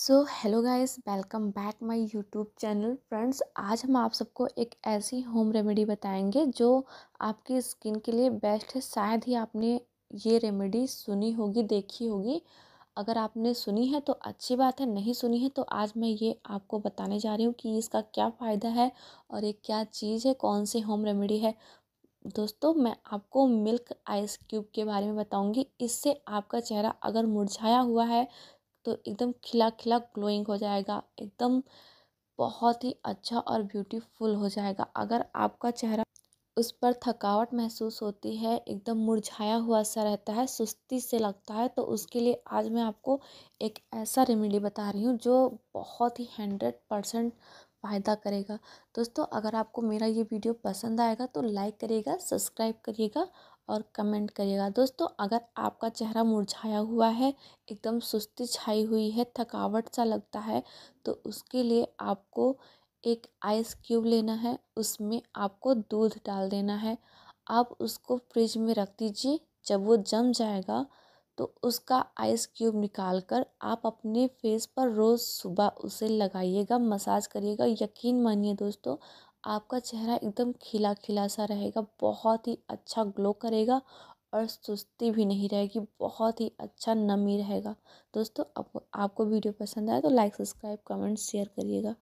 so hello guys welcome back my YouTube channel friends आज हम आप सबको एक ऐसी होम रेमेडी बताएंगे जो आपकी स्किन के लिए बेस्ट है शायद ही आपने ये रेमेडी सुनी होगी देखी होगी अगर आपने सुनी है तो अच्छी बात है नहीं सुनी है तो आज मैं ये आपको बताने जा रही हूँ कि इसका क्या फ़ायदा है और ये क्या चीज़ है कौन सी होम रेमेडी है दोस्तों मैं आपको मिल्क आइस क्यूब के बारे में बताऊंगी इससे आपका चेहरा अगर मुरझाया हुआ है तो एकदम खिला खिला ग्लोइंग हो जाएगा एकदम बहुत ही अच्छा और ब्यूटीफुल हो जाएगा अगर आपका चेहरा उस पर थकावट महसूस होती है एकदम मुरझाया हुआ सा रहता है सुस्ती से लगता है तो उसके लिए आज मैं आपको एक ऐसा रेमेडी बता रही हूँ जो बहुत ही हंड्रेड परसेंट फ़ायदा करेगा दोस्तों अगर आपको मेरा ये वीडियो पसंद आएगा तो लाइक करिएगा सब्सक्राइब करिएगा और कमेंट करिएगा दोस्तों अगर आपका चेहरा मुरझाया हुआ है एकदम सुस्ती छाई हुई है थकावट सा लगता है तो उसके लिए आपको एक आइस क्यूब लेना है उसमें आपको दूध डाल देना है आप उसको फ्रिज में रख दीजिए जब वो जम जाएगा तो उसका आइस क्यूब निकाल कर आप अपने फेस पर रोज़ सुबह उसे लगाइएगा मसाज करिएगा यकीन मानिए दोस्तों आपका चेहरा एकदम खिला खिला सा रहेगा बहुत ही अच्छा ग्लो करेगा और सुस्ती भी नहीं रहेगी बहुत ही अच्छा नमी रहेगा दोस्तों आपको आपको वीडियो पसंद आए तो लाइक सब्सक्राइब कमेंट शेयर करिएगा